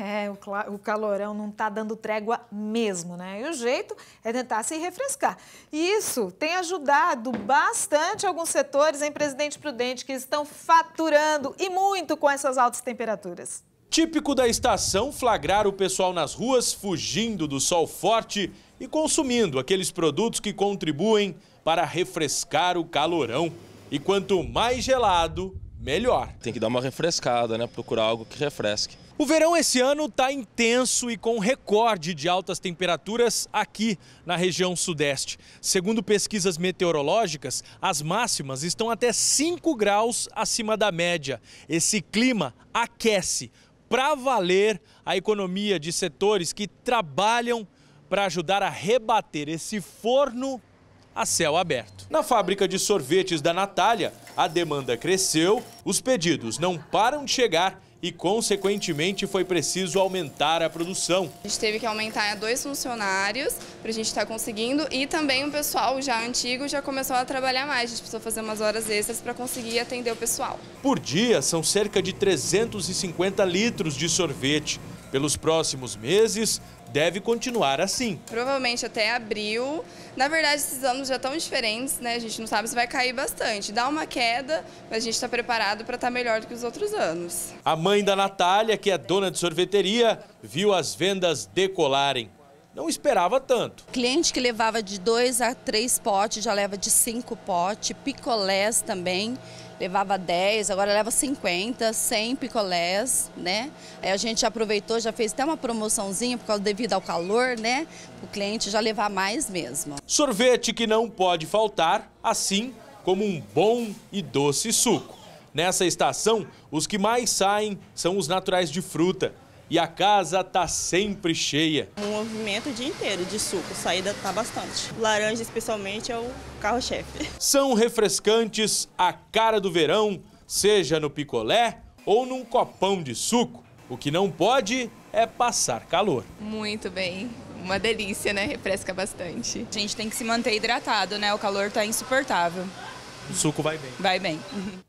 É, o, o calorão não está dando trégua mesmo, né? E o jeito é tentar se refrescar. E isso tem ajudado bastante alguns setores em Presidente Prudente que estão faturando e muito com essas altas temperaturas. Típico da estação flagrar o pessoal nas ruas fugindo do sol forte e consumindo aqueles produtos que contribuem para refrescar o calorão. E quanto mais gelado, melhor. Tem que dar uma refrescada, né? Procurar algo que refresque. O verão esse ano está intenso e com recorde de altas temperaturas aqui na região sudeste. Segundo pesquisas meteorológicas, as máximas estão até 5 graus acima da média. Esse clima aquece para valer a economia de setores que trabalham para ajudar a rebater esse forno a céu aberto. Na fábrica de sorvetes da Natália, a demanda cresceu, os pedidos não param de chegar e, consequentemente, foi preciso aumentar a produção. A gente teve que aumentar dois funcionários para a gente estar tá conseguindo e também o pessoal já antigo já começou a trabalhar mais, a gente precisou fazer umas horas extras para conseguir atender o pessoal. Por dia, são cerca de 350 litros de sorvete. Pelos próximos meses, deve continuar assim. Provavelmente até abril. Na verdade, esses anos já estão diferentes, né? A gente não sabe se vai cair bastante. Dá uma queda, mas a gente está preparado para estar tá melhor do que os outros anos. A mãe da Natália, que é dona de sorveteria, viu as vendas decolarem não esperava tanto. Cliente que levava de dois a três potes já leva de cinco potes, picolés também levava 10, agora leva 50, 100 picolés, né? Aí a gente aproveitou, já fez até uma promoçãozinha por causa devido ao calor, né? O cliente já levar mais mesmo. Sorvete que não pode faltar, assim como um bom e doce suco. Nessa estação, os que mais saem são os naturais de fruta e a casa tá sempre cheia. O movimento o dia inteiro de suco, saída tá bastante. Laranja, especialmente, é o carro-chefe. São refrescantes a cara do verão, seja no picolé ou num copão de suco. O que não pode é passar calor. Muito bem. Uma delícia, né? Refresca bastante. A gente tem que se manter hidratado, né? O calor tá insuportável. O suco vai bem. Vai bem. Uhum.